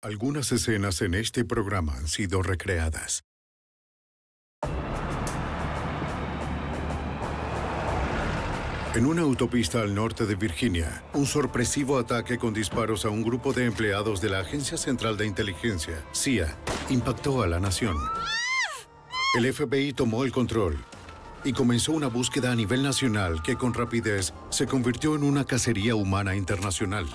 Algunas escenas en este programa han sido recreadas. En una autopista al norte de Virginia, un sorpresivo ataque con disparos a un grupo de empleados de la Agencia Central de Inteligencia, CIA, impactó a la nación. El FBI tomó el control y comenzó una búsqueda a nivel nacional que con rapidez se convirtió en una cacería humana internacional.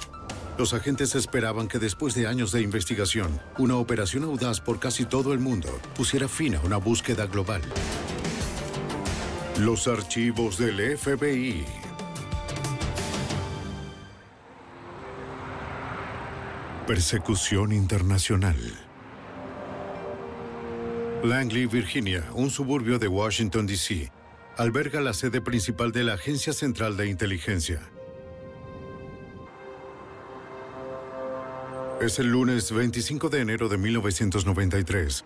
Los agentes esperaban que después de años de investigación, una operación audaz por casi todo el mundo pusiera fin a una búsqueda global. Los archivos del FBI. Persecución internacional. Langley, Virginia, un suburbio de Washington, D.C., alberga la sede principal de la Agencia Central de Inteligencia. Es el lunes 25 de enero de 1993.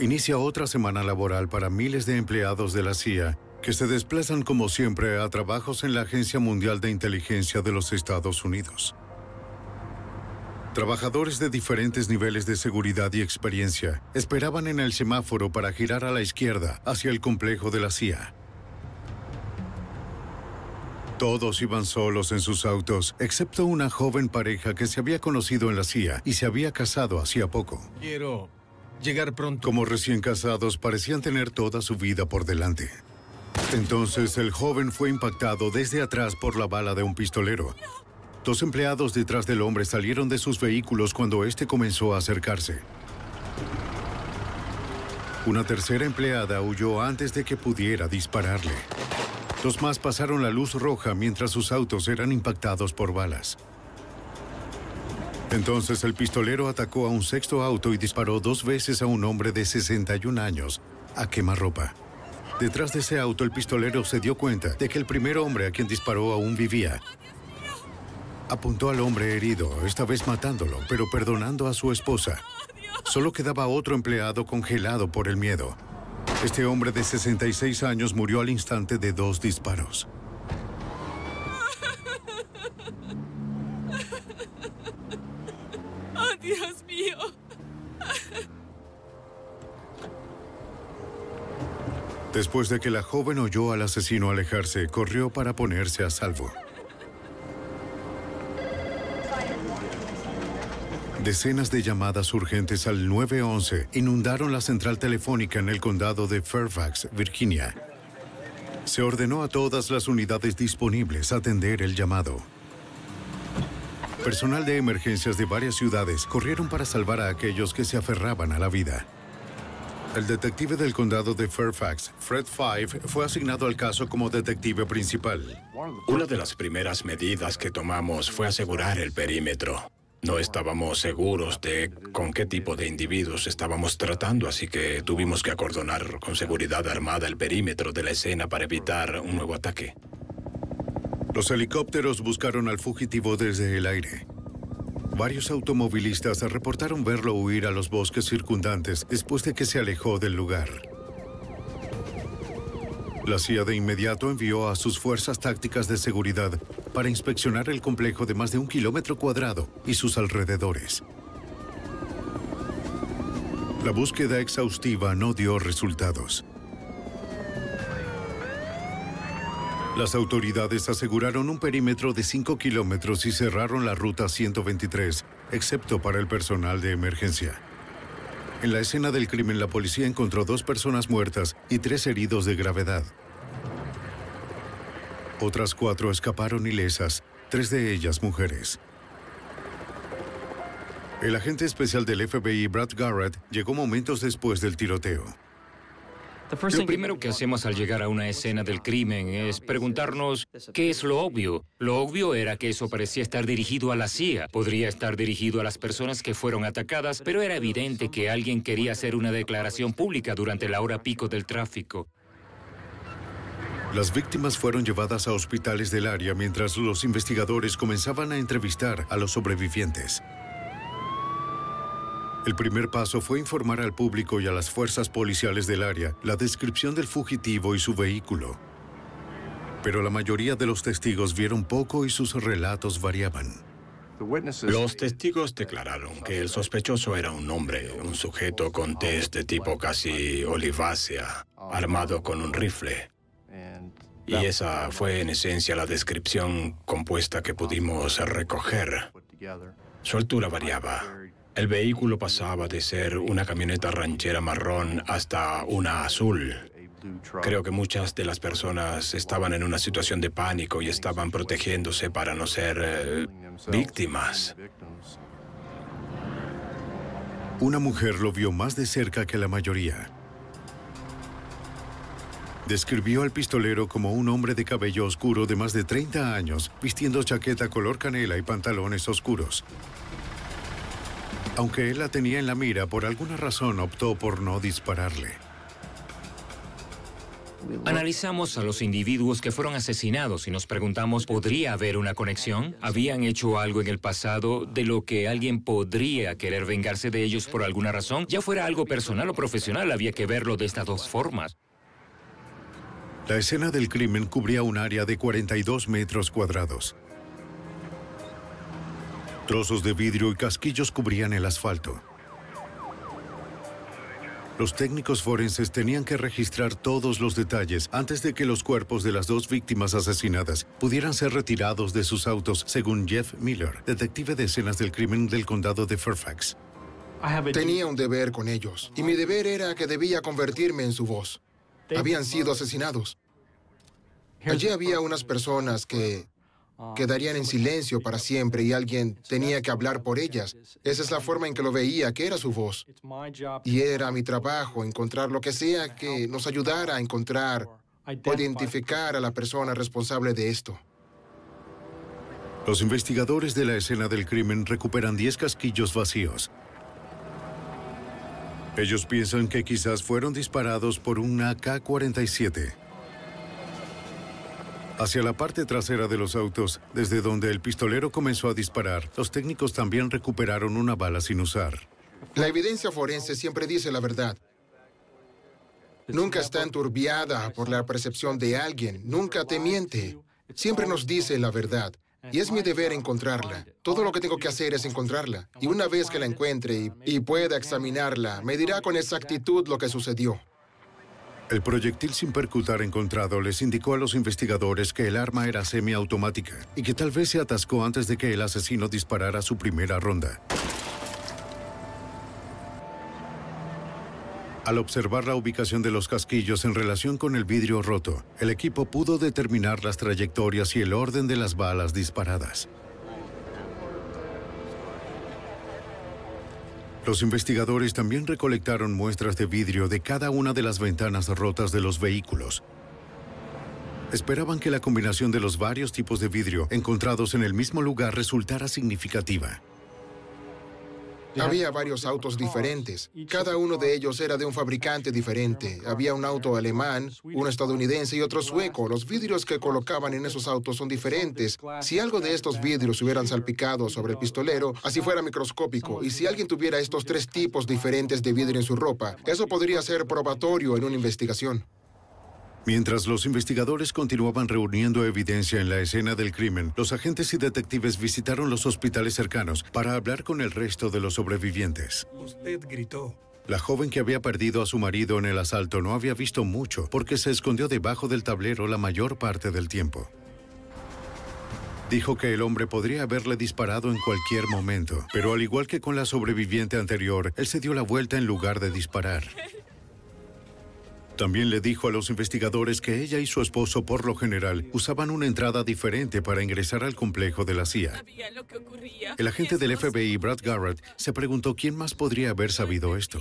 Inicia otra semana laboral para miles de empleados de la CIA que se desplazan como siempre a trabajos en la Agencia Mundial de Inteligencia de los Estados Unidos. Trabajadores de diferentes niveles de seguridad y experiencia esperaban en el semáforo para girar a la izquierda hacia el complejo de la CIA. Todos iban solos en sus autos, excepto una joven pareja que se había conocido en la CIA y se había casado hacía poco. Quiero llegar pronto. Como recién casados, parecían tener toda su vida por delante. Entonces el joven fue impactado desde atrás por la bala de un pistolero. Dos empleados detrás del hombre salieron de sus vehículos cuando este comenzó a acercarse. Una tercera empleada huyó antes de que pudiera dispararle. Los más pasaron la luz roja mientras sus autos eran impactados por balas. Entonces el pistolero atacó a un sexto auto y disparó dos veces a un hombre de 61 años, a quemarropa. Detrás de ese auto el pistolero se dio cuenta de que el primer hombre a quien disparó aún vivía. Apuntó al hombre herido, esta vez matándolo, pero perdonando a su esposa. Solo quedaba otro empleado congelado por el miedo. Este hombre de 66 años murió al instante de dos disparos. ¡Oh, Dios mío! Después de que la joven oyó al asesino alejarse, corrió para ponerse a salvo. Decenas de llamadas urgentes al 911 inundaron la central telefónica en el condado de Fairfax, Virginia. Se ordenó a todas las unidades disponibles atender el llamado. Personal de emergencias de varias ciudades corrieron para salvar a aquellos que se aferraban a la vida. El detective del condado de Fairfax, Fred Five, fue asignado al caso como detective principal. Una de las primeras medidas que tomamos fue asegurar el perímetro. No estábamos seguros de con qué tipo de individuos estábamos tratando, así que tuvimos que acordonar con seguridad armada el perímetro de la escena para evitar un nuevo ataque. Los helicópteros buscaron al fugitivo desde el aire. Varios automovilistas reportaron verlo huir a los bosques circundantes después de que se alejó del lugar. La CIA de inmediato envió a sus fuerzas tácticas de seguridad para inspeccionar el complejo de más de un kilómetro cuadrado y sus alrededores. La búsqueda exhaustiva no dio resultados. Las autoridades aseguraron un perímetro de 5 kilómetros y cerraron la ruta 123, excepto para el personal de emergencia. En la escena del crimen, la policía encontró dos personas muertas y tres heridos de gravedad. Otras cuatro escaparon ilesas, tres de ellas mujeres. El agente especial del FBI, Brad Garrett, llegó momentos después del tiroteo. Lo primero que hacemos al llegar a una escena del crimen es preguntarnos qué es lo obvio. Lo obvio era que eso parecía estar dirigido a la CIA, podría estar dirigido a las personas que fueron atacadas, pero era evidente que alguien quería hacer una declaración pública durante la hora pico del tráfico. Las víctimas fueron llevadas a hospitales del área mientras los investigadores comenzaban a entrevistar a los sobrevivientes. El primer paso fue informar al público y a las fuerzas policiales del área la descripción del fugitivo y su vehículo. Pero la mayoría de los testigos vieron poco y sus relatos variaban. Los testigos declararon que el sospechoso era un hombre, un sujeto con test de tipo casi olivácea, armado con un rifle. Y esa fue en esencia la descripción compuesta que pudimos recoger. Su altura variaba. El vehículo pasaba de ser una camioneta ranchera marrón hasta una azul. Creo que muchas de las personas estaban en una situación de pánico y estaban protegiéndose para no ser eh, víctimas. Una mujer lo vio más de cerca que la mayoría. Describió al pistolero como un hombre de cabello oscuro de más de 30 años, vistiendo chaqueta color canela y pantalones oscuros. Aunque él la tenía en la mira, por alguna razón optó por no dispararle. Analizamos a los individuos que fueron asesinados y nos preguntamos, ¿podría haber una conexión? ¿Habían hecho algo en el pasado de lo que alguien podría querer vengarse de ellos por alguna razón? Ya fuera algo personal o profesional, había que verlo de estas dos formas. La escena del crimen cubría un área de 42 metros cuadrados. Trozos de vidrio y casquillos cubrían el asfalto. Los técnicos forenses tenían que registrar todos los detalles antes de que los cuerpos de las dos víctimas asesinadas pudieran ser retirados de sus autos, según Jeff Miller, detective de escenas del crimen del condado de Fairfax. Tenía un deber con ellos, y mi deber era que debía convertirme en su voz habían sido asesinados. Allí había unas personas que ah, quedarían en pues, silencio para siempre y alguien tenía que hablar por ellas. Esa es la forma en que lo veía, que era su voz. Y era mi trabajo encontrar lo que sea que nos ayudara a encontrar o identificar a la persona responsable de esto. Los investigadores de la escena del crimen recuperan 10 casquillos vacíos, ellos piensan que quizás fueron disparados por un AK-47. Hacia la parte trasera de los autos, desde donde el pistolero comenzó a disparar, los técnicos también recuperaron una bala sin usar. La evidencia forense siempre dice la verdad. Nunca está enturbiada por la percepción de alguien, nunca te miente, siempre nos dice la verdad. Y es mi deber encontrarla. Todo lo que tengo que hacer es encontrarla. Y una vez que la encuentre y, pueda examinarla, me dirá con exactitud lo que sucedió. El proyectil sin percutar encontrado les indicó a los investigadores que el arma era semiautomática y que tal vez se atascó antes de que el asesino disparara su primera ronda. Al observar la ubicación de los casquillos en relación con el vidrio roto, el equipo pudo determinar las trayectorias y el orden de las balas disparadas. Los investigadores también recolectaron muestras de vidrio de cada una de las ventanas rotas de los vehículos. Esperaban que la combinación de los varios tipos de vidrio encontrados en el mismo lugar resultara significativa. Había varios autos diferentes. Cada uno de ellos era de un fabricante diferente. Había un auto alemán, uno estadounidense y otro sueco. Los vidrios que colocaban en esos autos son diferentes. Si algo de estos vidrios hubieran salpicado sobre el pistolero, así fuera microscópico, y si alguien tuviera estos tres tipos diferentes de vidrio en su ropa, eso podría ser probatorio en una investigación. Mientras los investigadores continuaban reuniendo evidencia en la escena del crimen, los agentes y detectives visitaron los hospitales cercanos para hablar con el resto de los sobrevivientes. Usted gritó. La joven que había perdido a su marido en el asalto no había visto mucho porque se escondió debajo del tablero la mayor parte del tiempo. Dijo que el hombre podría haberle disparado en cualquier momento, pero al igual que con la sobreviviente anterior, él se dio la vuelta en lugar de disparar. También le dijo a los investigadores que ella y su esposo por lo general usaban una entrada diferente para ingresar al complejo de la CIA. El agente del FBI, Brad Garrett, se preguntó quién más podría haber sabido esto.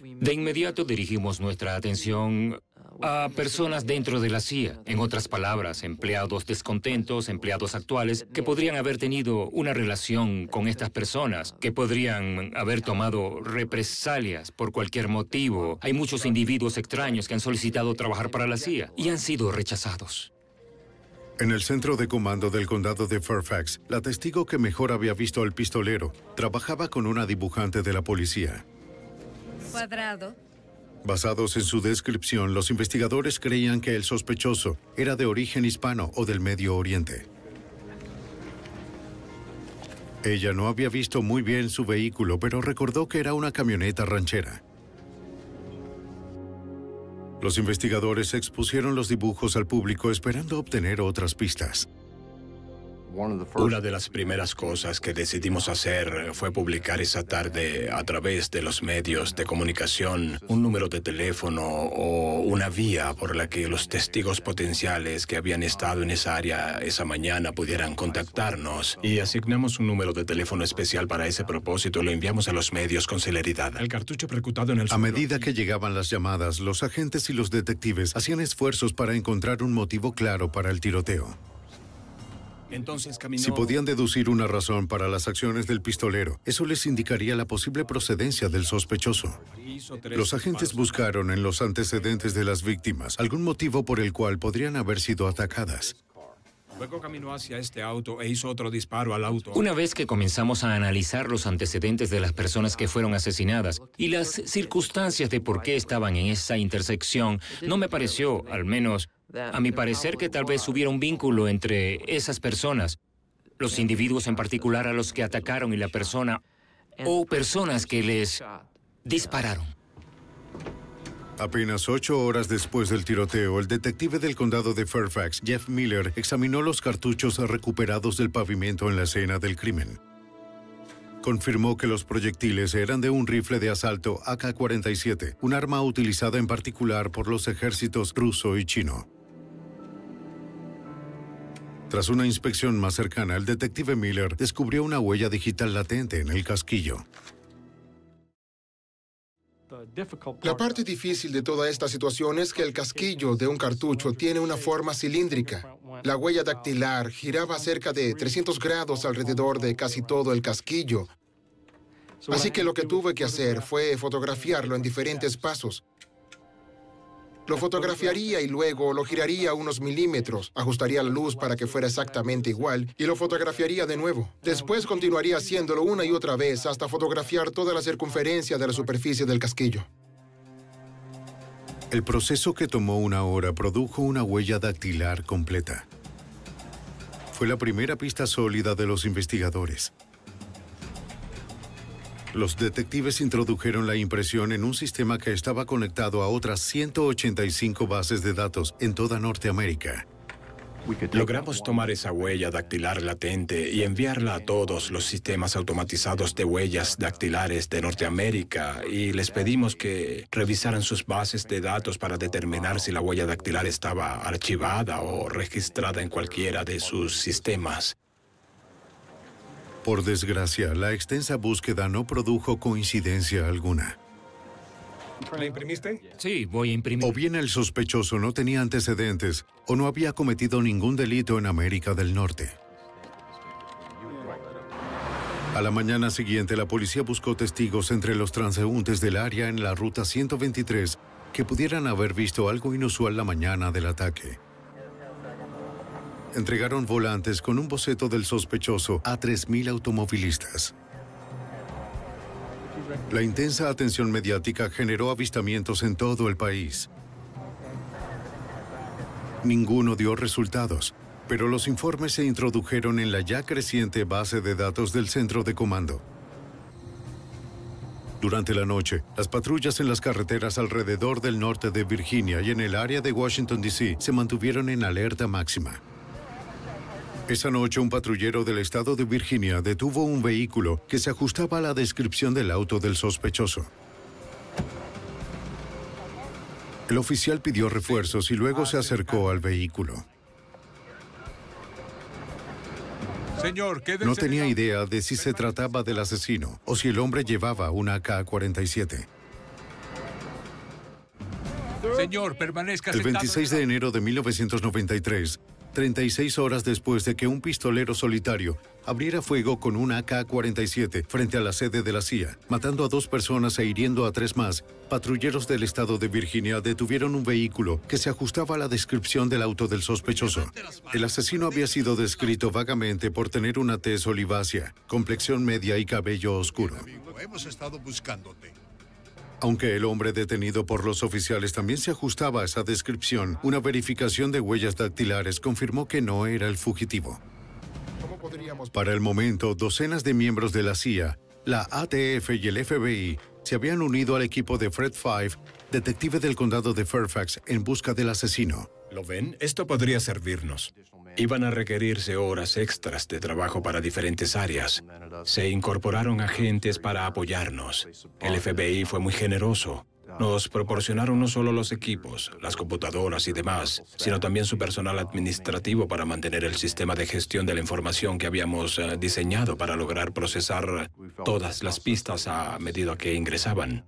De inmediato dirigimos nuestra atención a personas dentro de la CIA, en otras palabras, empleados descontentos, empleados actuales, que podrían haber tenido una relación con estas personas, que podrían haber tomado represalias por cualquier motivo. Hay muchos individuos extraños que han solicitado trabajar para la CIA y han sido rechazados. En el centro de comando del condado de Fairfax, la testigo que mejor había visto al pistolero trabajaba con una dibujante de la policía. Cuadrado, Basados en su descripción, los investigadores creían que el sospechoso era de origen hispano o del Medio Oriente. Ella no había visto muy bien su vehículo, pero recordó que era una camioneta ranchera. Los investigadores expusieron los dibujos al público esperando obtener otras pistas. Una de las primeras cosas que decidimos hacer fue publicar esa tarde a través de los medios de comunicación un número de teléfono o una vía por la que los testigos potenciales que habían estado en esa área esa mañana pudieran contactarnos y asignamos un número de teléfono especial para ese propósito y lo enviamos a los medios con celeridad. El cartucho precutado en el... A medida que llegaban las llamadas, los agentes y los detectives hacían esfuerzos para encontrar un motivo claro para el tiroteo. Si podían deducir una razón para las acciones del pistolero, eso les indicaría la posible procedencia del sospechoso. Los agentes buscaron en los antecedentes de las víctimas algún motivo por el cual podrían haber sido atacadas. Luego caminó hacia este auto e hizo otro disparo al auto. Una vez que comenzamos a analizar los antecedentes de las personas que fueron asesinadas y las circunstancias de por qué estaban en esa intersección, no me pareció, al menos a mi parecer, que tal vez hubiera un vínculo entre esas personas, los individuos en particular a los que atacaron y la persona, o personas que les dispararon. Apenas ocho horas después del tiroteo, el detective del condado de Fairfax, Jeff Miller, examinó los cartuchos recuperados del pavimento en la escena del crimen. Confirmó que los proyectiles eran de un rifle de asalto AK-47, un arma utilizada en particular por los ejércitos ruso y chino. Tras una inspección más cercana, el detective Miller descubrió una huella digital latente en el casquillo. La parte difícil de toda esta situación es que el casquillo de un cartucho tiene una forma cilíndrica. La huella dactilar giraba cerca de 300 grados alrededor de casi todo el casquillo. Así que lo que tuve que hacer fue fotografiarlo en diferentes pasos lo fotografiaría y luego lo giraría unos milímetros, ajustaría la luz para que fuera exactamente igual y lo fotografiaría de nuevo. Después continuaría haciéndolo una y otra vez hasta fotografiar toda la circunferencia de la superficie del casquillo. El proceso que tomó una hora produjo una huella dactilar completa. Fue la primera pista sólida de los investigadores. Los detectives introdujeron la impresión en un sistema que estaba conectado a otras 185 bases de datos en toda Norteamérica. Logramos tomar esa huella dactilar latente y enviarla a todos los sistemas automatizados de huellas dactilares de Norteamérica y les pedimos que revisaran sus bases de datos para determinar si la huella dactilar estaba archivada o registrada en cualquiera de sus sistemas. Por desgracia, la extensa búsqueda no produjo coincidencia alguna. ¿La imprimiste? Sí, voy a imprimir. O bien el sospechoso no tenía antecedentes o no había cometido ningún delito en América del Norte. A la mañana siguiente, la policía buscó testigos entre los transeúntes del área en la ruta 123 que pudieran haber visto algo inusual la mañana del ataque entregaron volantes con un boceto del sospechoso a 3.000 automovilistas. La intensa atención mediática generó avistamientos en todo el país. Ninguno dio resultados, pero los informes se introdujeron en la ya creciente base de datos del centro de comando. Durante la noche, las patrullas en las carreteras alrededor del norte de Virginia y en el área de Washington, D.C. se mantuvieron en alerta máxima. Esa noche un patrullero del estado de Virginia detuvo un vehículo que se ajustaba a la descripción del auto del sospechoso. El oficial pidió refuerzos y luego se acercó al vehículo. Señor, no tenía idea de si se trataba del asesino o si el hombre llevaba una AK-47. Señor, permanezca El 26 de enero de 1993, 36 horas después de que un pistolero solitario abriera fuego con un AK-47 frente a la sede de la CIA, matando a dos personas e hiriendo a tres más, patrulleros del estado de Virginia detuvieron un vehículo que se ajustaba a la descripción del auto del sospechoso. El asesino había sido descrito vagamente por tener una tez olivácea, complexión media y cabello oscuro. hemos estado buscándote. Aunque el hombre detenido por los oficiales también se ajustaba a esa descripción, una verificación de huellas dactilares confirmó que no era el fugitivo. Para el momento, docenas de miembros de la CIA, la ATF y el FBI se habían unido al equipo de Fred Five, detective del condado de Fairfax, en busca del asesino. ¿Lo ven? Esto podría servirnos. Iban a requerirse horas extras de trabajo para diferentes áreas. Se incorporaron agentes para apoyarnos. El FBI fue muy generoso. Nos proporcionaron no solo los equipos, las computadoras y demás, sino también su personal administrativo para mantener el sistema de gestión de la información que habíamos eh, diseñado para lograr procesar todas las pistas a medida que ingresaban.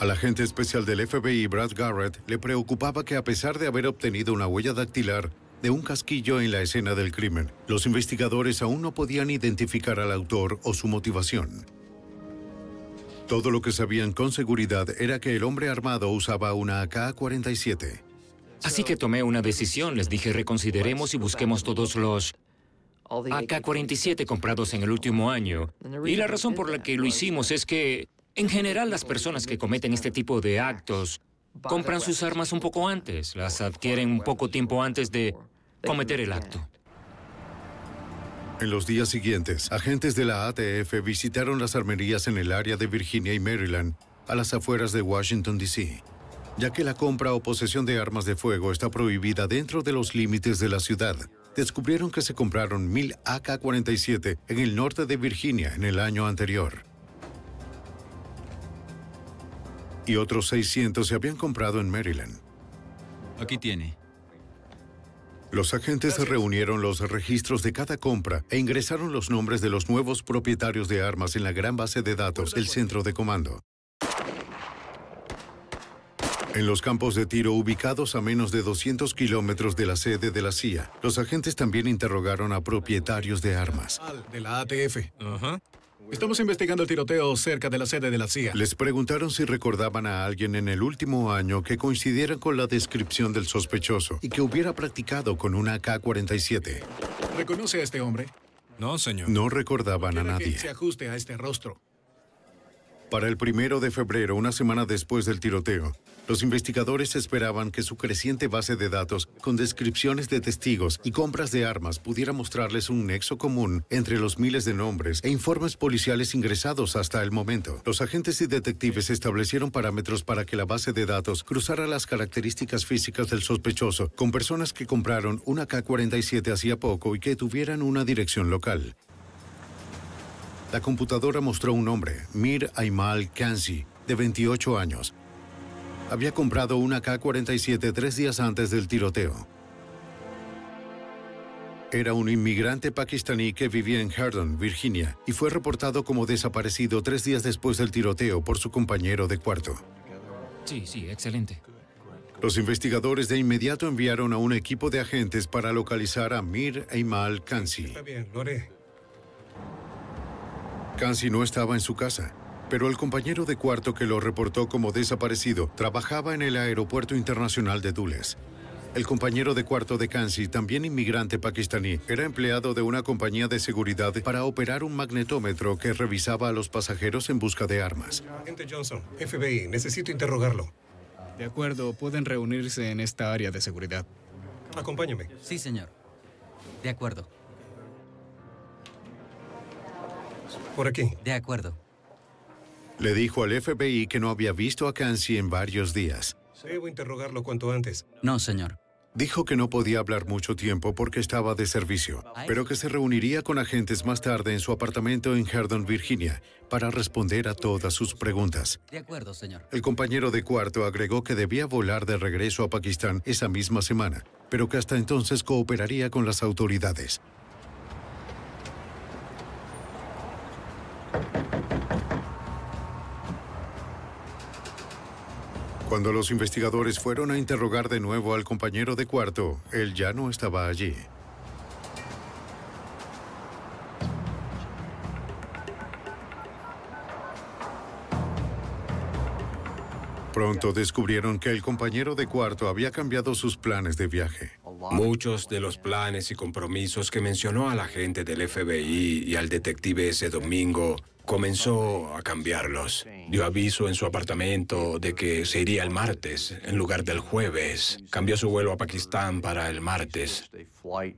Al agente especial del FBI Brad Garrett le preocupaba que a pesar de haber obtenido una huella dactilar de un casquillo en la escena del crimen, los investigadores aún no podían identificar al autor o su motivación. Todo lo que sabían con seguridad era que el hombre armado usaba una AK-47. Así que tomé una decisión, les dije reconsideremos y busquemos todos los AK-47 comprados en el último año. Y la razón por la que lo hicimos es que en general, las personas que cometen este tipo de actos compran sus armas un poco antes, las adquieren un poco tiempo antes de cometer el acto. En los días siguientes, agentes de la ATF visitaron las armerías en el área de Virginia y Maryland, a las afueras de Washington, D.C., ya que la compra o posesión de armas de fuego está prohibida dentro de los límites de la ciudad. Descubrieron que se compraron mil AK-47 en el norte de Virginia en el año anterior. y otros 600 se habían comprado en Maryland. Aquí tiene. Los agentes reunieron los registros de cada compra e ingresaron los nombres de los nuevos propietarios de armas en la gran base de datos del centro de comando. En los campos de tiro ubicados a menos de 200 kilómetros de la sede de la CIA, los agentes también interrogaron a propietarios de armas. De la ATF. Ajá. Estamos investigando el tiroteo cerca de la sede de la CIA. Les preguntaron si recordaban a alguien en el último año que coincidiera con la descripción del sospechoso y que hubiera practicado con una AK-47. ¿Reconoce a este hombre? No, señor. No recordaban a nadie. Que se ajuste a este rostro. Para el primero de febrero, una semana después del tiroteo, los investigadores esperaban que su creciente base de datos, con descripciones de testigos y compras de armas, pudiera mostrarles un nexo común entre los miles de nombres e informes policiales ingresados hasta el momento. Los agentes y detectives establecieron parámetros para que la base de datos cruzara las características físicas del sospechoso con personas que compraron una K-47 hacía poco y que tuvieran una dirección local. La computadora mostró un nombre, Mir Aymal Kansi, de 28 años, había comprado una K-47 tres días antes del tiroteo. Era un inmigrante pakistaní que vivía en Herndon, Virginia, y fue reportado como desaparecido tres días después del tiroteo por su compañero de cuarto. Sí, sí, excelente. Los investigadores de inmediato enviaron a un equipo de agentes para localizar a Mir Eimal Kansi. Kansi no estaba en su casa pero el compañero de cuarto que lo reportó como desaparecido trabajaba en el Aeropuerto Internacional de Dulles. El compañero de cuarto de Kansi, también inmigrante pakistaní, era empleado de una compañía de seguridad para operar un magnetómetro que revisaba a los pasajeros en busca de armas. Agente Johnson, FBI, necesito interrogarlo. De acuerdo, pueden reunirse en esta área de seguridad. Acompáñeme. Sí, señor. De acuerdo. Por aquí. De acuerdo. Le dijo al FBI que no había visto a Kansi en varios días. Debo interrogarlo cuanto antes. No, señor. Dijo que no podía hablar mucho tiempo porque estaba de servicio, pero que se reuniría con agentes más tarde en su apartamento en Herdon, Virginia, para responder a todas sus preguntas. De acuerdo, señor. El compañero de cuarto agregó que debía volar de regreso a Pakistán esa misma semana, pero que hasta entonces cooperaría con las autoridades. Cuando los investigadores fueron a interrogar de nuevo al compañero de cuarto, él ya no estaba allí. Pronto descubrieron que el compañero de cuarto había cambiado sus planes de viaje. Muchos de los planes y compromisos que mencionó a la gente del FBI y al detective ese domingo comenzó a cambiarlos. Dio aviso en su apartamento de que se iría el martes en lugar del jueves. Cambió su vuelo a Pakistán para el martes.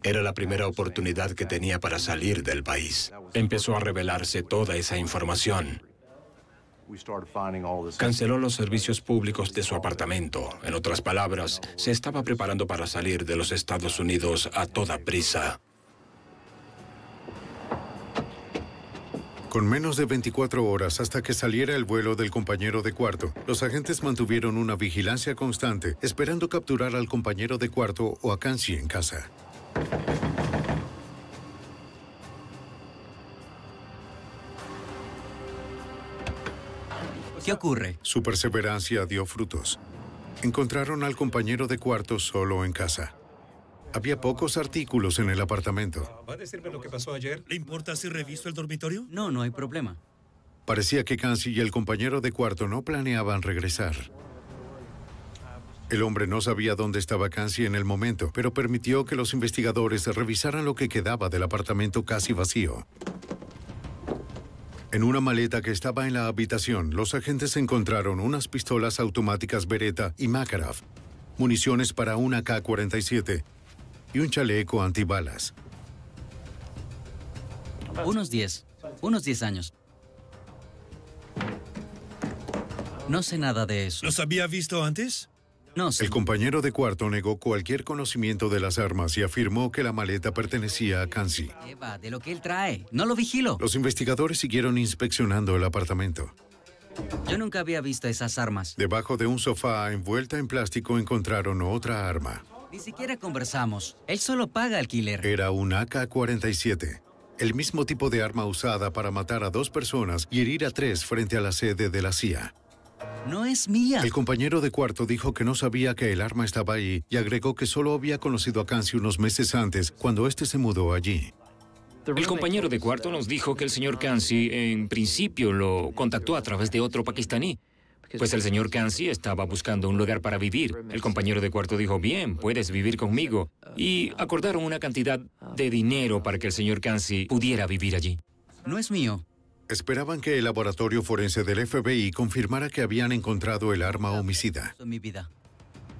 Era la primera oportunidad que tenía para salir del país. Empezó a revelarse toda esa información. Canceló los servicios públicos de su apartamento. En otras palabras, se estaba preparando para salir de los Estados Unidos a toda prisa. Con menos de 24 horas hasta que saliera el vuelo del compañero de cuarto, los agentes mantuvieron una vigilancia constante, esperando capturar al compañero de cuarto o a Kansi en casa. ¿Qué ocurre? Su perseverancia dio frutos. Encontraron al compañero de cuarto solo en casa. Había pocos artículos en el apartamento. ¿Va a decirme lo que pasó ayer? ¿Le importa si reviso el dormitorio? No, no hay problema. Parecía que Kansi y el compañero de cuarto no planeaban regresar. El hombre no sabía dónde estaba Kansi en el momento, pero permitió que los investigadores revisaran lo que quedaba del apartamento casi vacío. En una maleta que estaba en la habitación, los agentes encontraron unas pistolas automáticas Beretta y Makarov, municiones para una K-47 y un chaleco antibalas. Unos 10, unos 10 años. No sé nada de eso. ¿Los había visto antes? No sé. El compañero de cuarto negó cualquier conocimiento de las armas y afirmó que la maleta pertenecía a Kansi. Eva, de lo que él trae. No lo vigilo. Los investigadores siguieron inspeccionando el apartamento. Yo nunca había visto esas armas. Debajo de un sofá envuelta en plástico encontraron otra arma. Ni siquiera conversamos. Él solo paga alquiler. Era un AK-47. El mismo tipo de arma usada para matar a dos personas y herir a tres frente a la sede de la CIA. No es mía. El compañero de cuarto dijo que no sabía que el arma estaba ahí y agregó que solo había conocido a Kansi unos meses antes, cuando éste se mudó allí. El compañero de cuarto nos dijo que el señor Kansi en principio lo contactó a través de otro pakistaní, pues el señor Kansi estaba buscando un lugar para vivir. El compañero de cuarto dijo, bien, puedes vivir conmigo. Y acordaron una cantidad de dinero para que el señor Kansi pudiera vivir allí. No es mío. Esperaban que el laboratorio forense del FBI confirmara que habían encontrado el arma homicida.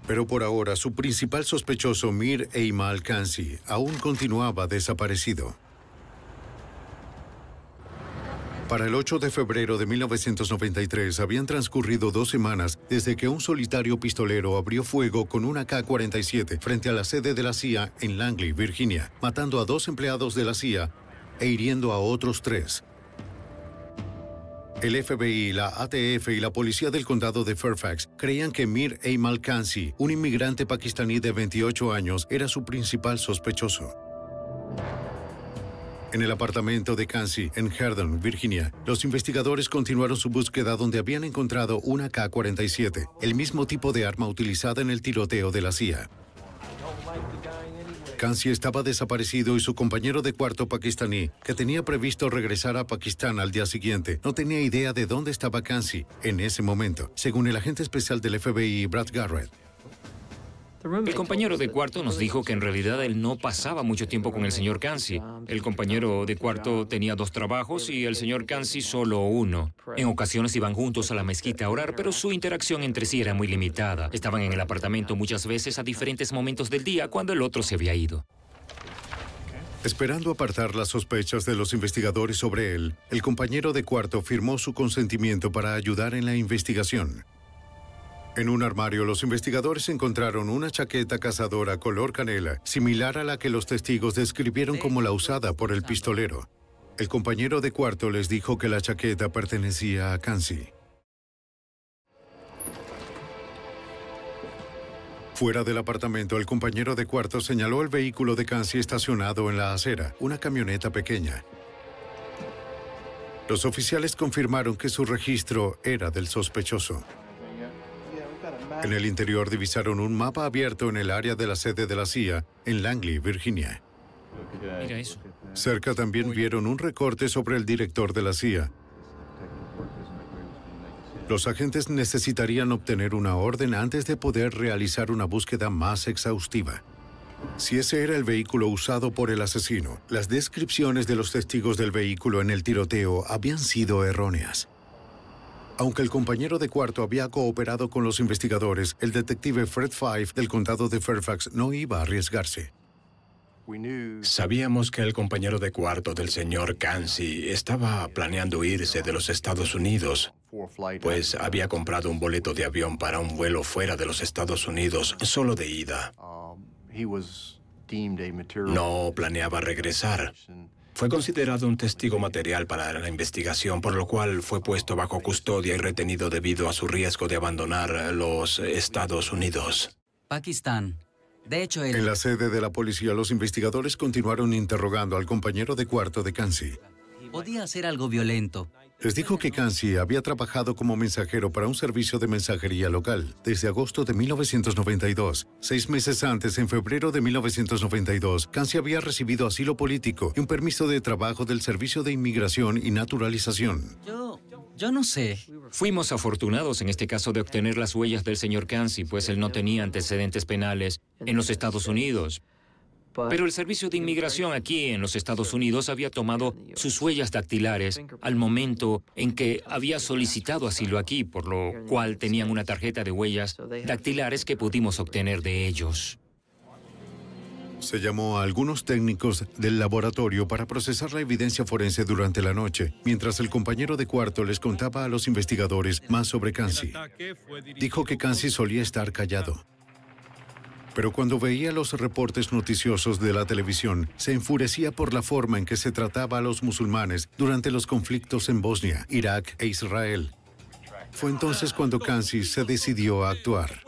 Pero por ahora, su principal sospechoso, Mir Eymal Kansi, aún continuaba desaparecido. Para el 8 de febrero de 1993 habían transcurrido dos semanas desde que un solitario pistolero abrió fuego con una K-47 frente a la sede de la CIA en Langley, Virginia, matando a dos empleados de la CIA e hiriendo a otros tres. El FBI, la ATF y la policía del condado de Fairfax creían que Mir Eimal Kansi, un inmigrante pakistaní de 28 años, era su principal sospechoso. En el apartamento de Kansi, en Herndon, Virginia, los investigadores continuaron su búsqueda donde habían encontrado una K-47, el mismo tipo de arma utilizada en el tiroteo de la CIA. Kansi estaba desaparecido y su compañero de cuarto pakistaní, que tenía previsto regresar a Pakistán al día siguiente, no tenía idea de dónde estaba Kansi en ese momento, según el agente especial del FBI Brad Garrett. El compañero de cuarto nos dijo que en realidad él no pasaba mucho tiempo con el señor Kansi. El compañero de cuarto tenía dos trabajos y el señor Kansi solo uno. En ocasiones iban juntos a la mezquita a orar, pero su interacción entre sí era muy limitada. Estaban en el apartamento muchas veces a diferentes momentos del día cuando el otro se había ido. Esperando apartar las sospechas de los investigadores sobre él, el compañero de cuarto firmó su consentimiento para ayudar en la investigación. En un armario, los investigadores encontraron una chaqueta cazadora color canela, similar a la que los testigos describieron como la usada por el pistolero. El compañero de cuarto les dijo que la chaqueta pertenecía a Kansi. Fuera del apartamento, el compañero de cuarto señaló el vehículo de Kansi estacionado en la acera, una camioneta pequeña. Los oficiales confirmaron que su registro era del sospechoso. En el interior divisaron un mapa abierto en el área de la sede de la CIA, en Langley, Virginia. Cerca también vieron un recorte sobre el director de la CIA. Los agentes necesitarían obtener una orden antes de poder realizar una búsqueda más exhaustiva. Si ese era el vehículo usado por el asesino, las descripciones de los testigos del vehículo en el tiroteo habían sido erróneas. Aunque el compañero de cuarto había cooperado con los investigadores, el detective Fred Fife del condado de Fairfax no iba a arriesgarse. Sabíamos que el compañero de cuarto del señor Cansey estaba planeando irse de los Estados Unidos, pues había comprado un boleto de avión para un vuelo fuera de los Estados Unidos, solo de ida. Um, no planeaba regresar. Fue considerado un testigo material para la investigación, por lo cual fue puesto bajo custodia y retenido debido a su riesgo de abandonar los Estados Unidos. Pakistán. De hecho, En la sede de la policía, los investigadores continuaron interrogando al compañero de cuarto de Kansi. Podía hacer algo violento, les dijo que Kansi había trabajado como mensajero para un servicio de mensajería local desde agosto de 1992. Seis meses antes, en febrero de 1992, Kansi había recibido asilo político y un permiso de trabajo del Servicio de Inmigración y Naturalización. Yo, no sé. Fuimos afortunados en este caso de obtener las huellas del señor Kansi, pues él no tenía antecedentes penales en los Estados Unidos. Pero el servicio de inmigración aquí en los Estados Unidos había tomado sus huellas dactilares al momento en que había solicitado asilo aquí, por lo cual tenían una tarjeta de huellas dactilares que pudimos obtener de ellos. Se llamó a algunos técnicos del laboratorio para procesar la evidencia forense durante la noche, mientras el compañero de cuarto les contaba a los investigadores más sobre Kansi. Dijo que Kansi solía estar callado, pero cuando veía los reportes noticiosos de la televisión, se enfurecía por la forma en que se trataba a los musulmanes durante los conflictos en Bosnia, Irak e Israel. Fue entonces cuando Kansi se decidió a actuar.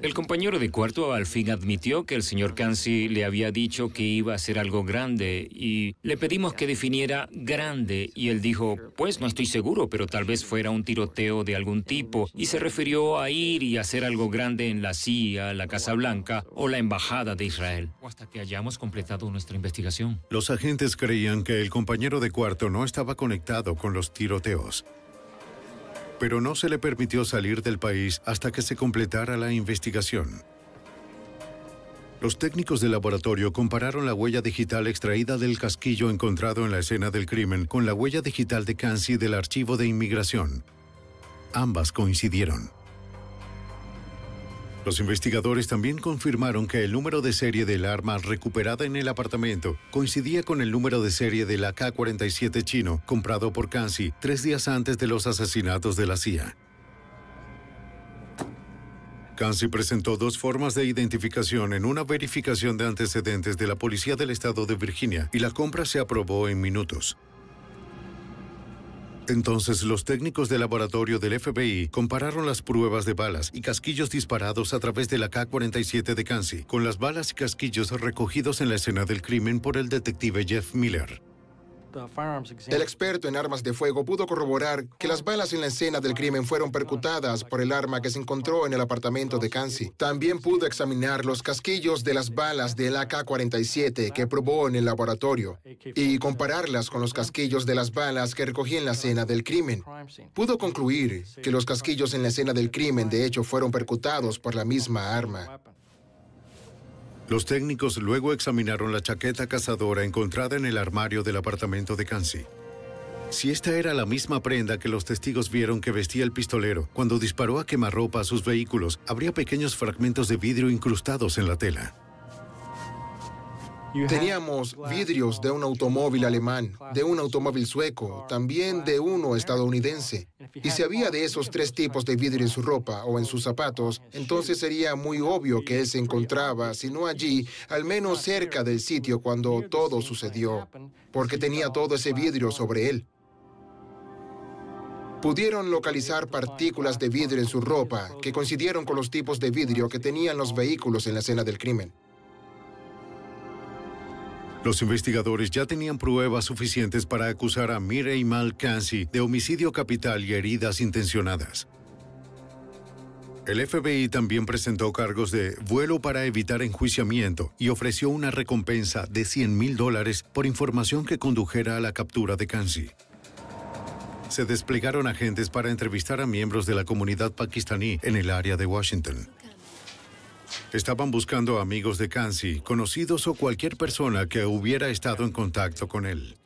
El compañero de cuarto al fin admitió que el señor Kansi le había dicho que iba a hacer algo grande y le pedimos que definiera grande y él dijo, pues no estoy seguro, pero tal vez fuera un tiroteo de algún tipo y se refirió a ir y hacer algo grande en la CIA, la Casa Blanca o la Embajada de Israel. Hasta que hayamos completado nuestra investigación. Los agentes creían que el compañero de cuarto no estaba conectado con los tiroteos pero no se le permitió salir del país hasta que se completara la investigación. Los técnicos del laboratorio compararon la huella digital extraída del casquillo encontrado en la escena del crimen con la huella digital de Kansi del archivo de inmigración. Ambas coincidieron. Los investigadores también confirmaron que el número de serie del arma recuperada en el apartamento coincidía con el número de serie del AK-47 chino comprado por Kansi tres días antes de los asesinatos de la CIA. Kansi presentó dos formas de identificación en una verificación de antecedentes de la Policía del Estado de Virginia y la compra se aprobó en minutos. Entonces los técnicos de laboratorio del FBI compararon las pruebas de balas y casquillos disparados a través de la K-47 de Kansi con las balas y casquillos recogidos en la escena del crimen por el detective Jeff Miller. El experto en armas de fuego pudo corroborar que las balas en la escena del crimen fueron percutadas por el arma que se encontró en el apartamento de Kansi. También pudo examinar los casquillos de las balas del AK-47 que probó en el laboratorio y compararlas con los casquillos de las balas que recogí en la escena del crimen. Pudo concluir que los casquillos en la escena del crimen de hecho fueron percutados por la misma arma. Los técnicos luego examinaron la chaqueta cazadora encontrada en el armario del apartamento de Kansi. Si esta era la misma prenda que los testigos vieron que vestía el pistolero cuando disparó a quemarropa a sus vehículos, habría pequeños fragmentos de vidrio incrustados en la tela. Teníamos vidrios de un automóvil alemán, de un automóvil sueco, también de uno estadounidense. Y si había de esos tres tipos de vidrio en su ropa o en sus zapatos, entonces sería muy obvio que él se encontraba, si no allí, al menos cerca del sitio cuando todo sucedió, porque tenía todo ese vidrio sobre él. Pudieron localizar partículas de vidrio en su ropa que coincidieron con los tipos de vidrio que tenían los vehículos en la escena del crimen. Los investigadores ya tenían pruebas suficientes para acusar a mal Kansi de homicidio capital y heridas intencionadas. El FBI también presentó cargos de vuelo para evitar enjuiciamiento y ofreció una recompensa de 100 mil dólares por información que condujera a la captura de Kansi. Se desplegaron agentes para entrevistar a miembros de la comunidad pakistaní en el área de Washington. Estaban buscando amigos de Kansi, conocidos o cualquier persona que hubiera estado en contacto con él.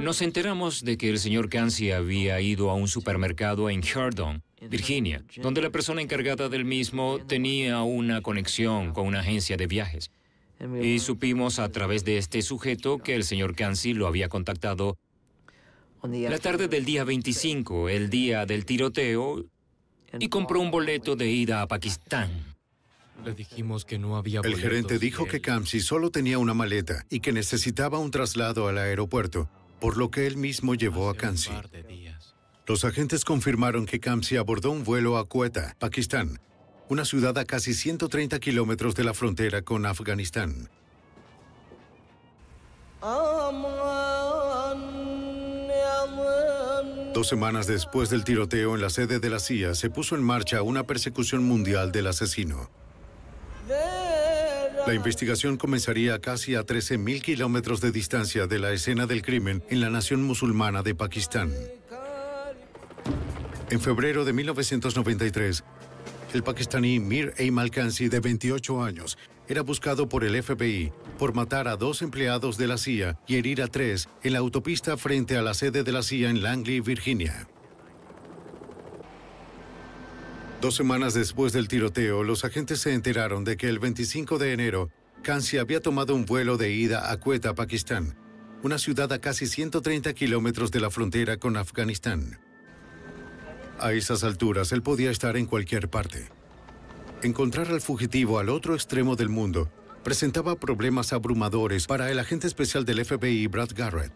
Nos enteramos de que el señor Kansi había ido a un supermercado en Hardon, Virginia, donde la persona encargada del mismo tenía una conexión con una agencia de viajes. Y supimos a través de este sujeto que el señor Kansi lo había contactado la tarde del día 25, el día del tiroteo, y compró un boleto de ida a Pakistán. El gerente dijo que Camsi solo tenía una maleta y que necesitaba un traslado al aeropuerto, por lo que él mismo llevó a Camsi. Los agentes confirmaron que Kamsi abordó un vuelo a Quetta, Pakistán, una ciudad a casi 130 kilómetros de la frontera con Afganistán. Dos semanas después del tiroteo en la sede de la CIA se puso en marcha una persecución mundial del asesino. La investigación comenzaría casi a 13.000 kilómetros de distancia de la escena del crimen en la nación musulmana de Pakistán. En febrero de 1993, el pakistaní Mir Eymal Kansi, de 28 años, era buscado por el FBI por matar a dos empleados de la CIA y herir a tres en la autopista frente a la sede de la CIA en Langley, Virginia. Dos semanas después del tiroteo, los agentes se enteraron de que el 25 de enero, Kansi había tomado un vuelo de ida a Quetta, Pakistán, una ciudad a casi 130 kilómetros de la frontera con Afganistán. A esas alturas, él podía estar en cualquier parte. Encontrar al fugitivo al otro extremo del mundo presentaba problemas abrumadores para el agente especial del FBI Brad Garrett.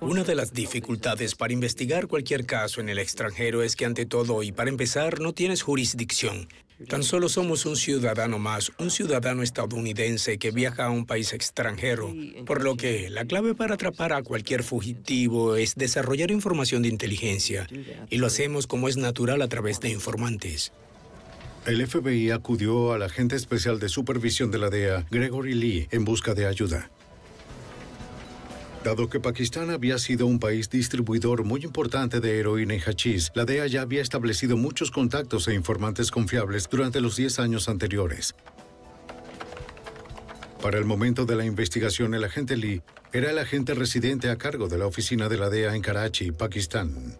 Una de las dificultades para investigar cualquier caso en el extranjero es que ante todo y para empezar no tienes jurisdicción. Tan solo somos un ciudadano más, un ciudadano estadounidense que viaja a un país extranjero, por lo que la clave para atrapar a cualquier fugitivo es desarrollar información de inteligencia, y lo hacemos como es natural a través de informantes. El FBI acudió al agente especial de supervisión de la DEA, Gregory Lee, en busca de ayuda. Dado que Pakistán había sido un país distribuidor muy importante de heroína y hachís, la DEA ya había establecido muchos contactos e informantes confiables durante los 10 años anteriores. Para el momento de la investigación, el agente Lee era el agente residente a cargo de la oficina de la DEA en Karachi, Pakistán.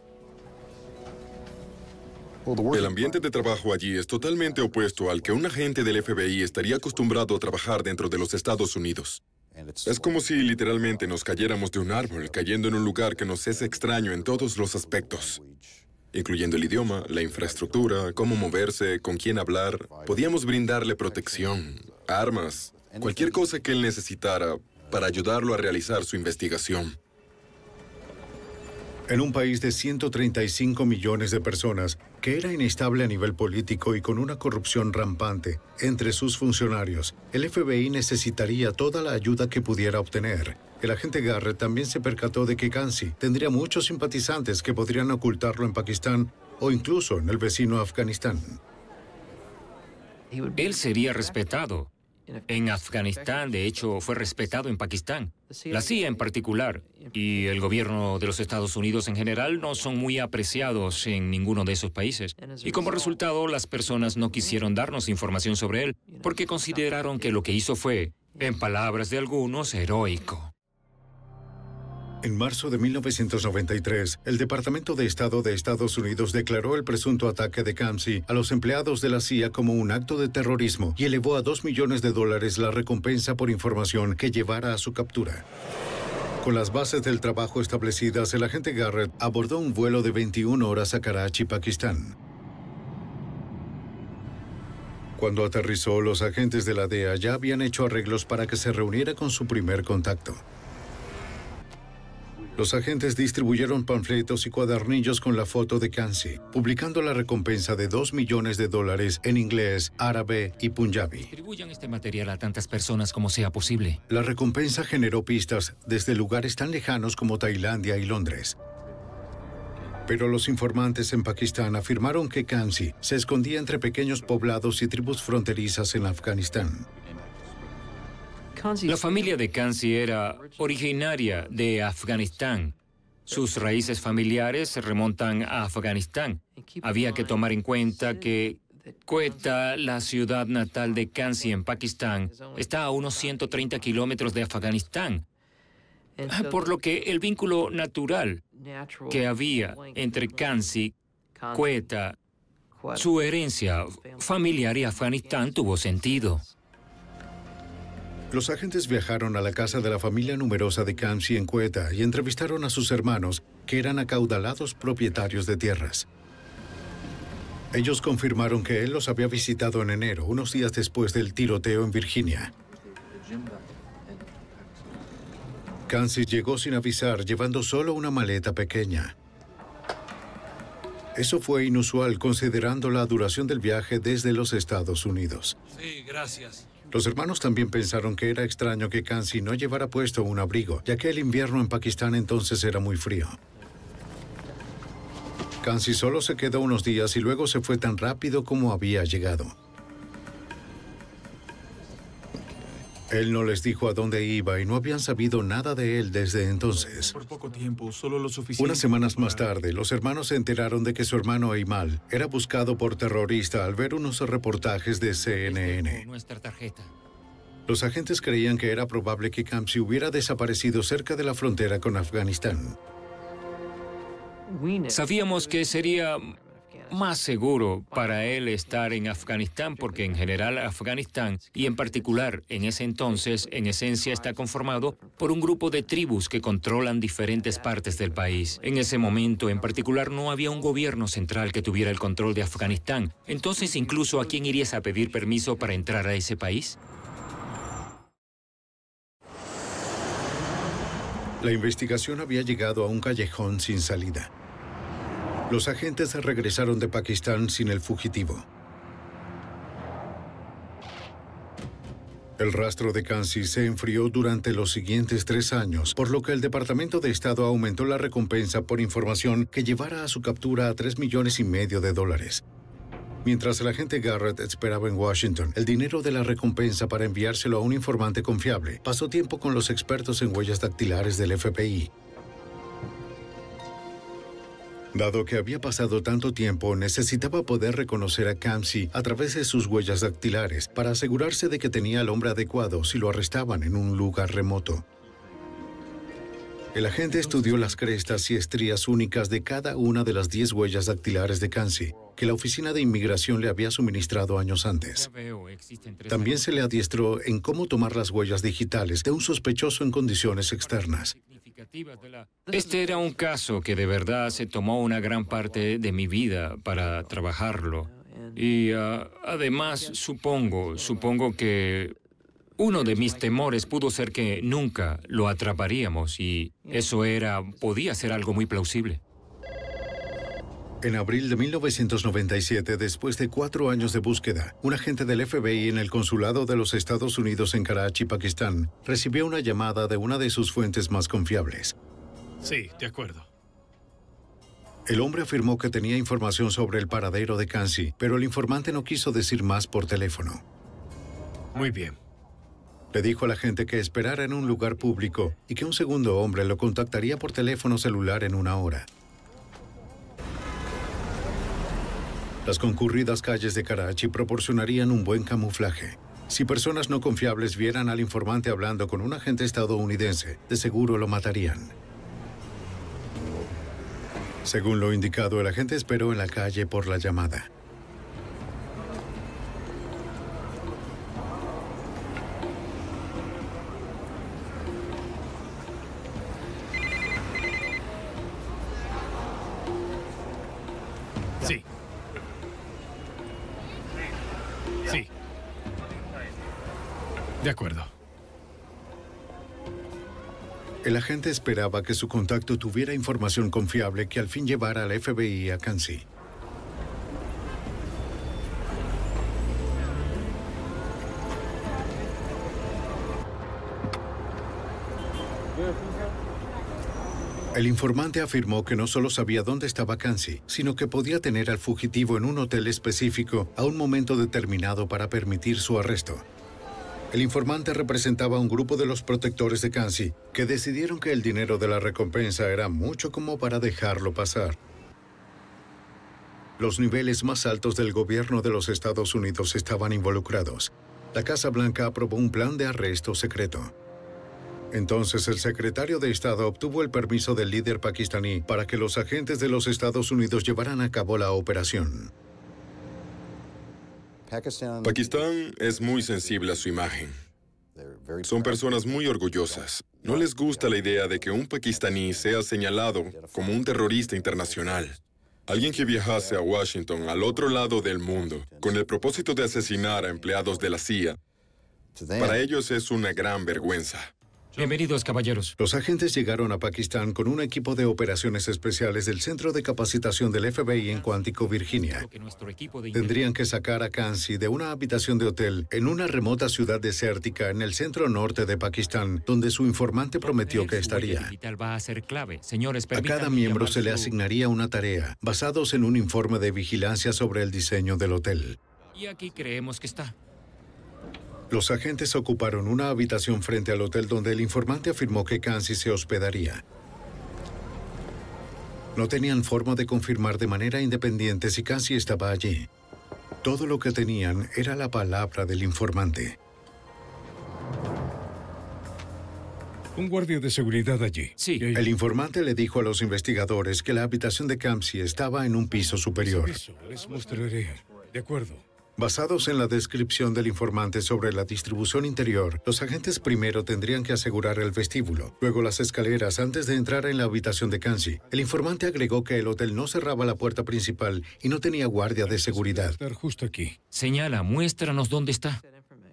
El ambiente de trabajo allí es totalmente opuesto al que un agente del FBI estaría acostumbrado a trabajar dentro de los Estados Unidos. Es como si literalmente nos cayéramos de un árbol, cayendo en un lugar que nos es extraño en todos los aspectos, incluyendo el idioma, la infraestructura, cómo moverse, con quién hablar. Podíamos brindarle protección, armas, cualquier cosa que él necesitara para ayudarlo a realizar su investigación. En un país de 135 millones de personas, que era inestable a nivel político y con una corrupción rampante entre sus funcionarios, el FBI necesitaría toda la ayuda que pudiera obtener. El agente Garrett también se percató de que Kansi tendría muchos simpatizantes que podrían ocultarlo en Pakistán o incluso en el vecino Afganistán. Él sería respetado en Afganistán, de hecho, fue respetado en Pakistán. La CIA en particular y el gobierno de los Estados Unidos en general no son muy apreciados en ninguno de esos países. Y como resultado, las personas no quisieron darnos información sobre él porque consideraron que lo que hizo fue, en palabras de algunos, heroico. En marzo de 1993, el Departamento de Estado de Estados Unidos declaró el presunto ataque de Kamsi a los empleados de la CIA como un acto de terrorismo y elevó a 2 millones de dólares la recompensa por información que llevara a su captura. Con las bases del trabajo establecidas, el agente Garrett abordó un vuelo de 21 horas a Karachi, Pakistán. Cuando aterrizó, los agentes de la DEA ya habían hecho arreglos para que se reuniera con su primer contacto. Los agentes distribuyeron panfletos y cuadernillos con la foto de Kansi, publicando la recompensa de 2 millones de dólares en inglés, árabe y punjabi. Distribuyan este material a tantas personas como sea posible. La recompensa generó pistas desde lugares tan lejanos como Tailandia y Londres. Pero los informantes en Pakistán afirmaron que Kansi se escondía entre pequeños poblados y tribus fronterizas en Afganistán. La familia de Kansi era originaria de Afganistán. Sus raíces familiares se remontan a Afganistán. Había que tomar en cuenta que Quetta, la ciudad natal de Kansi en Pakistán, está a unos 130 kilómetros de Afganistán, por lo que el vínculo natural que había entre Kansi, Quetta, su herencia familiar y Afganistán tuvo sentido. Los agentes viajaron a la casa de la familia numerosa de Kamsi en Cueta y entrevistaron a sus hermanos, que eran acaudalados propietarios de tierras. Ellos confirmaron que él los había visitado en enero, unos días después del tiroteo en Virginia. Kansi llegó sin avisar, llevando solo una maleta pequeña. Eso fue inusual considerando la duración del viaje desde los Estados Unidos. Sí, gracias. Los hermanos también pensaron que era extraño que Kansi no llevara puesto un abrigo, ya que el invierno en Pakistán entonces era muy frío. Kansi solo se quedó unos días y luego se fue tan rápido como había llegado. Él no les dijo a dónde iba y no habían sabido nada de él desde entonces. Por poco tiempo, solo Unas semanas más tarde, los hermanos se enteraron de que su hermano Aymal era buscado por terrorista al ver unos reportajes de CNN. Este los agentes creían que era probable que Kamsi hubiera desaparecido cerca de la frontera con Afganistán. Sabíamos que sería más seguro para él estar en Afganistán porque en general Afganistán y en particular en ese entonces en esencia está conformado por un grupo de tribus que controlan diferentes partes del país. En ese momento en particular no había un gobierno central que tuviera el control de Afganistán. Entonces incluso a quién irías a pedir permiso para entrar a ese país? La investigación había llegado a un callejón sin salida. Los agentes regresaron de Pakistán sin el fugitivo. El rastro de Kansi se enfrió durante los siguientes tres años, por lo que el Departamento de Estado aumentó la recompensa por información que llevara a su captura a tres millones y medio de dólares. Mientras el agente Garrett esperaba en Washington el dinero de la recompensa para enviárselo a un informante confiable, pasó tiempo con los expertos en huellas dactilares del FBI, Dado que había pasado tanto tiempo, necesitaba poder reconocer a Kansi a través de sus huellas dactilares para asegurarse de que tenía al hombre adecuado si lo arrestaban en un lugar remoto. El agente estudió las crestas y estrías únicas de cada una de las 10 huellas dactilares de Kansi que la Oficina de Inmigración le había suministrado años antes. También se le adiestró en cómo tomar las huellas digitales de un sospechoso en condiciones externas. Este era un caso que de verdad se tomó una gran parte de mi vida para trabajarlo. Y ah, además supongo, supongo que uno de mis temores pudo ser que nunca lo atraparíamos y eso era, podía ser algo muy plausible. En abril de 1997, después de cuatro años de búsqueda, un agente del FBI en el Consulado de los Estados Unidos en Karachi, Pakistán, recibió una llamada de una de sus fuentes más confiables. Sí, de acuerdo. El hombre afirmó que tenía información sobre el paradero de Kansi, pero el informante no quiso decir más por teléfono. Muy bien. Le dijo a la gente que esperara en un lugar público y que un segundo hombre lo contactaría por teléfono celular en una hora. Las concurridas calles de Karachi proporcionarían un buen camuflaje. Si personas no confiables vieran al informante hablando con un agente estadounidense, de seguro lo matarían. Según lo indicado, el agente esperó en la calle por la llamada. De acuerdo. El agente esperaba que su contacto tuviera información confiable que al fin llevara al FBI a Kansi. El informante afirmó que no solo sabía dónde estaba Kansi, sino que podía tener al fugitivo en un hotel específico a un momento determinado para permitir su arresto. El informante representaba a un grupo de los protectores de Kansi, que decidieron que el dinero de la recompensa era mucho como para dejarlo pasar. Los niveles más altos del gobierno de los Estados Unidos estaban involucrados. La Casa Blanca aprobó un plan de arresto secreto. Entonces el secretario de Estado obtuvo el permiso del líder pakistaní para que los agentes de los Estados Unidos llevaran a cabo la operación. Pakistán es muy sensible a su imagen. Son personas muy orgullosas. No les gusta la idea de que un pakistaní sea señalado como un terrorista internacional. Alguien que viajase a Washington, al otro lado del mundo, con el propósito de asesinar a empleados de la CIA, para ellos es una gran vergüenza. Bienvenidos, caballeros. Los agentes llegaron a Pakistán con un equipo de operaciones especiales del Centro de Capacitación del FBI en Cuántico, Virginia. Tendrían que sacar a Kansi de una habitación de hotel en una remota ciudad desértica en el centro norte de Pakistán, donde su informante prometió que estaría. A cada miembro se le asignaría una tarea, basados en un informe de vigilancia sobre el diseño del hotel. Y aquí creemos que está. Los agentes ocuparon una habitación frente al hotel donde el informante afirmó que Kansi se hospedaría. No tenían forma de confirmar de manera independiente si Kansi estaba allí. Todo lo que tenían era la palabra del informante. Un guardia de seguridad allí. Sí. El informante le dijo a los investigadores que la habitación de Kansi estaba en un piso superior. De acuerdo. Basados en la descripción del informante sobre la distribución interior, los agentes primero tendrían que asegurar el vestíbulo, luego las escaleras antes de entrar en la habitación de Kansi. El informante agregó que el hotel no cerraba la puerta principal y no tenía guardia de seguridad. justo aquí. Señala, muéstranos dónde está.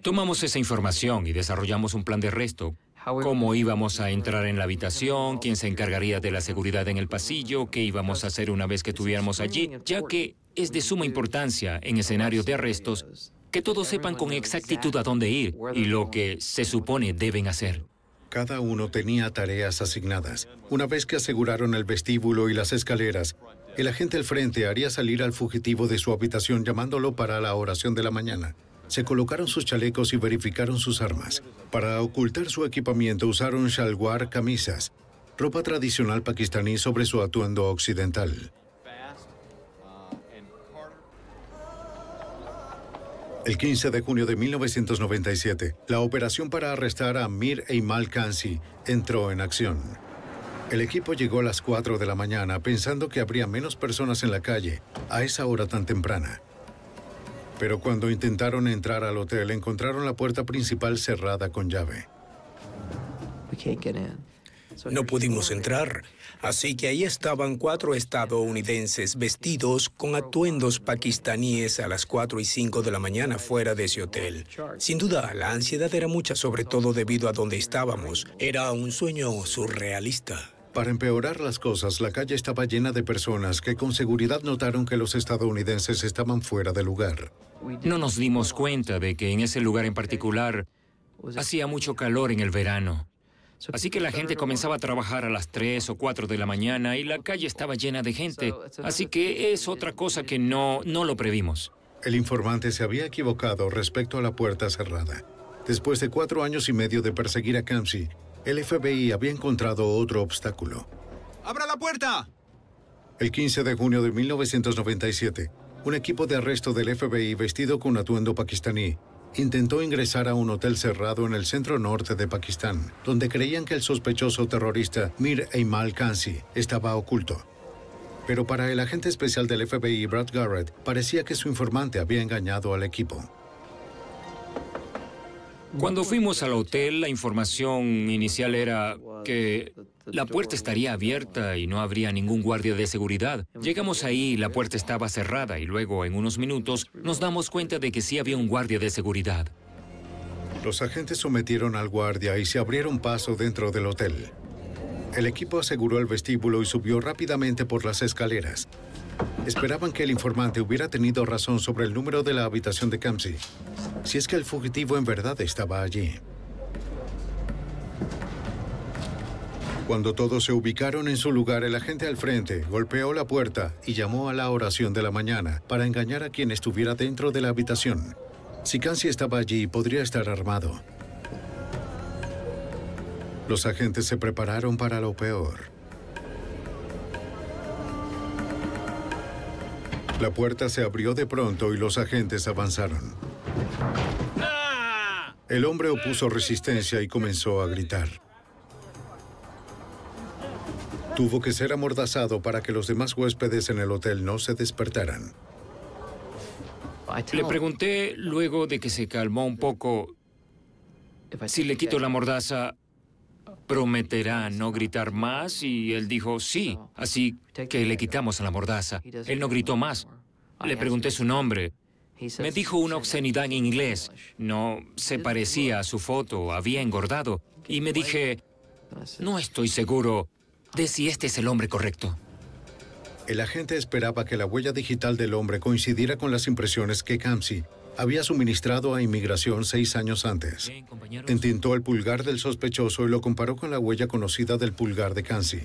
Tomamos esa información y desarrollamos un plan de arresto. Cómo íbamos a entrar en la habitación, quién se encargaría de la seguridad en el pasillo, qué íbamos a hacer una vez que estuviéramos allí, ya que es de suma importancia en escenarios de arrestos que todos sepan con exactitud a dónde ir y lo que se supone deben hacer. Cada uno tenía tareas asignadas. Una vez que aseguraron el vestíbulo y las escaleras, el agente al frente haría salir al fugitivo de su habitación llamándolo para la oración de la mañana. Se colocaron sus chalecos y verificaron sus armas. Para ocultar su equipamiento usaron shalwar, camisas, ropa tradicional pakistaní sobre su atuendo occidental. El 15 de junio de 1997, la operación para arrestar a Mir Eymal Kansi entró en acción. El equipo llegó a las 4 de la mañana pensando que habría menos personas en la calle a esa hora tan temprana. Pero cuando intentaron entrar al hotel encontraron la puerta principal cerrada con llave. No pudimos entrar, así que ahí estaban cuatro estadounidenses vestidos con atuendos pakistaníes a las 4 y 5 de la mañana fuera de ese hotel. Sin duda, la ansiedad era mucha, sobre todo debido a donde estábamos. Era un sueño surrealista. Para empeorar las cosas, la calle estaba llena de personas que con seguridad notaron que los estadounidenses estaban fuera de lugar. No nos dimos cuenta de que en ese lugar en particular hacía mucho calor en el verano. Así que la gente comenzaba a trabajar a las 3 o 4 de la mañana y la calle estaba llena de gente. Así que es otra cosa que no, no lo previmos. El informante se había equivocado respecto a la puerta cerrada. Después de cuatro años y medio de perseguir a Kamsi, el FBI había encontrado otro obstáculo. ¡Abra la puerta! El 15 de junio de 1997, un equipo de arresto del FBI vestido con atuendo pakistaní intentó ingresar a un hotel cerrado en el centro norte de Pakistán, donde creían que el sospechoso terrorista Mir Eimal Kansi estaba oculto. Pero para el agente especial del FBI Brad Garrett, parecía que su informante había engañado al equipo. Cuando fuimos al hotel, la información inicial era que la puerta estaría abierta y no habría ningún guardia de seguridad. Llegamos ahí, y la puerta estaba cerrada y luego, en unos minutos, nos damos cuenta de que sí había un guardia de seguridad. Los agentes sometieron al guardia y se abrieron paso dentro del hotel. El equipo aseguró el vestíbulo y subió rápidamente por las escaleras. Esperaban que el informante hubiera tenido razón sobre el número de la habitación de Kamsi, si es que el fugitivo en verdad estaba allí. Cuando todos se ubicaron en su lugar, el agente al frente golpeó la puerta y llamó a la oración de la mañana para engañar a quien estuviera dentro de la habitación. Si Kansi estaba allí, podría estar armado. Los agentes se prepararon para lo peor. La puerta se abrió de pronto y los agentes avanzaron. El hombre opuso resistencia y comenzó a gritar. Tuvo que ser amordazado para que los demás huéspedes en el hotel no se despertaran. Le pregunté, luego de que se calmó un poco, si le quito la mordaza, ¿prometerá no gritar más? Y él dijo, sí, así que le quitamos la mordaza. Él no gritó más. Le pregunté su nombre. Me dijo una obscenidad en inglés. No se parecía a su foto, había engordado. Y me dije, no estoy seguro de si este es el hombre correcto. El agente esperaba que la huella digital del hombre coincidiera con las impresiones que Kamsi había suministrado a inmigración seis años antes. Entintó el pulgar del sospechoso y lo comparó con la huella conocida del pulgar de Kamsi.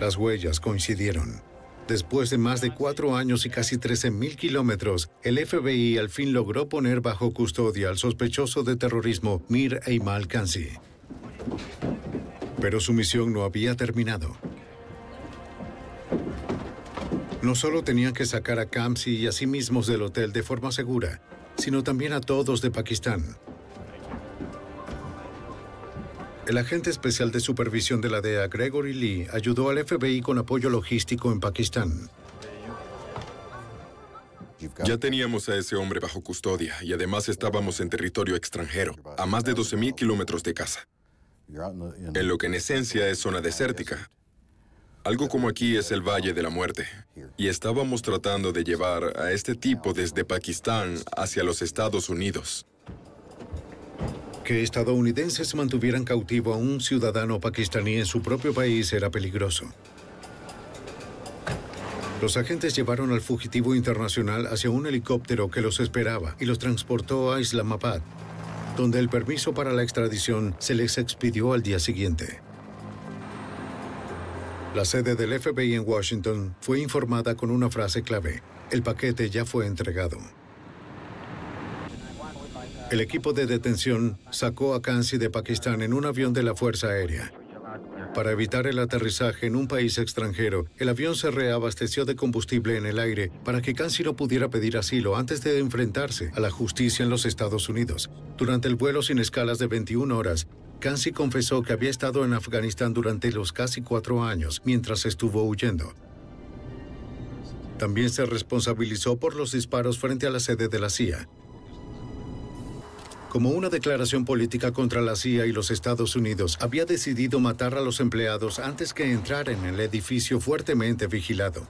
Las huellas coincidieron. Después de más de cuatro años y casi 13.000 kilómetros, el FBI al fin logró poner bajo custodia al sospechoso de terrorismo Mir Eymal Kansi. Pero su misión no había terminado. No solo tenían que sacar a Kamsi y a sí mismos del hotel de forma segura, sino también a todos de Pakistán, el agente especial de supervisión de la DEA, Gregory Lee, ayudó al FBI con apoyo logístico en Pakistán. Ya teníamos a ese hombre bajo custodia y además estábamos en territorio extranjero, a más de 12.000 kilómetros de casa. En lo que en esencia es zona desértica. Algo como aquí es el Valle de la Muerte. Y estábamos tratando de llevar a este tipo desde Pakistán hacia los Estados Unidos. Que estadounidenses mantuvieran cautivo a un ciudadano pakistaní en su propio país era peligroso. Los agentes llevaron al fugitivo internacional hacia un helicóptero que los esperaba y los transportó a Islamabad, donde el permiso para la extradición se les expidió al día siguiente. La sede del FBI en Washington fue informada con una frase clave, el paquete ya fue entregado. El equipo de detención sacó a Kansi de Pakistán en un avión de la Fuerza Aérea. Para evitar el aterrizaje en un país extranjero, el avión se reabasteció de combustible en el aire para que Kansi no pudiera pedir asilo antes de enfrentarse a la justicia en los Estados Unidos. Durante el vuelo sin escalas de 21 horas, Kansi confesó que había estado en Afganistán durante los casi cuatro años mientras estuvo huyendo. También se responsabilizó por los disparos frente a la sede de la CIA como una declaración política contra la CIA y los Estados Unidos, había decidido matar a los empleados antes que entrar en el edificio fuertemente vigilado.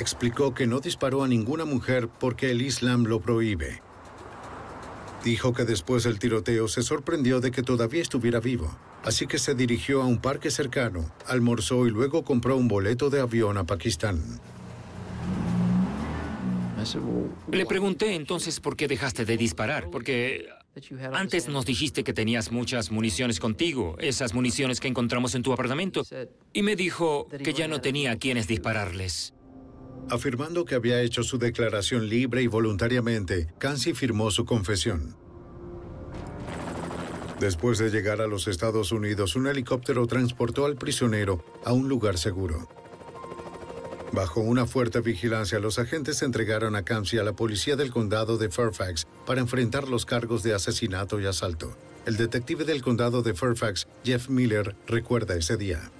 Explicó que no disparó a ninguna mujer porque el Islam lo prohíbe. Dijo que después del tiroteo se sorprendió de que todavía estuviera vivo, así que se dirigió a un parque cercano, almorzó y luego compró un boleto de avión a Pakistán. Le pregunté entonces por qué dejaste de disparar, porque antes nos dijiste que tenías muchas municiones contigo, esas municiones que encontramos en tu apartamento, y me dijo que ya no tenía a quienes dispararles. Afirmando que había hecho su declaración libre y voluntariamente, Kansi firmó su confesión. Después de llegar a los Estados Unidos, un helicóptero transportó al prisionero a un lugar seguro. Bajo una fuerte vigilancia, los agentes entregaron a y a la policía del condado de Fairfax para enfrentar los cargos de asesinato y asalto. El detective del condado de Fairfax, Jeff Miller, recuerda ese día.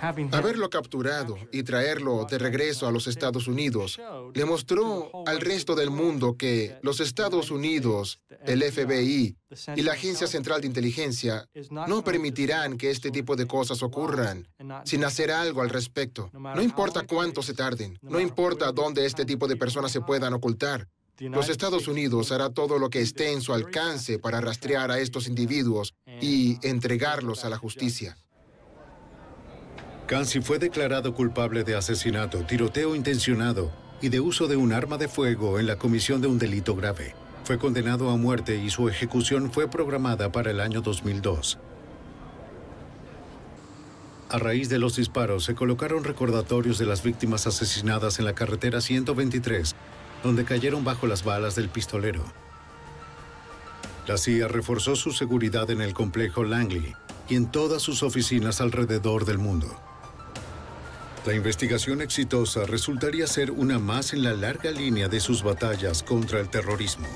Haberlo capturado y traerlo de regreso a los Estados Unidos le mostró al resto del mundo que los Estados Unidos, el FBI y la Agencia Central de Inteligencia no permitirán que este tipo de cosas ocurran sin hacer algo al respecto. No importa cuánto se tarden, no importa dónde este tipo de personas se puedan ocultar, los Estados Unidos hará todo lo que esté en su alcance para rastrear a estos individuos y entregarlos a la justicia. Kansi fue declarado culpable de asesinato, tiroteo intencionado y de uso de un arma de fuego en la comisión de un delito grave. Fue condenado a muerte y su ejecución fue programada para el año 2002. A raíz de los disparos se colocaron recordatorios de las víctimas asesinadas en la carretera 123, donde cayeron bajo las balas del pistolero. La CIA reforzó su seguridad en el complejo Langley y en todas sus oficinas alrededor del mundo. La investigación exitosa resultaría ser una más en la larga línea de sus batallas contra el terrorismo.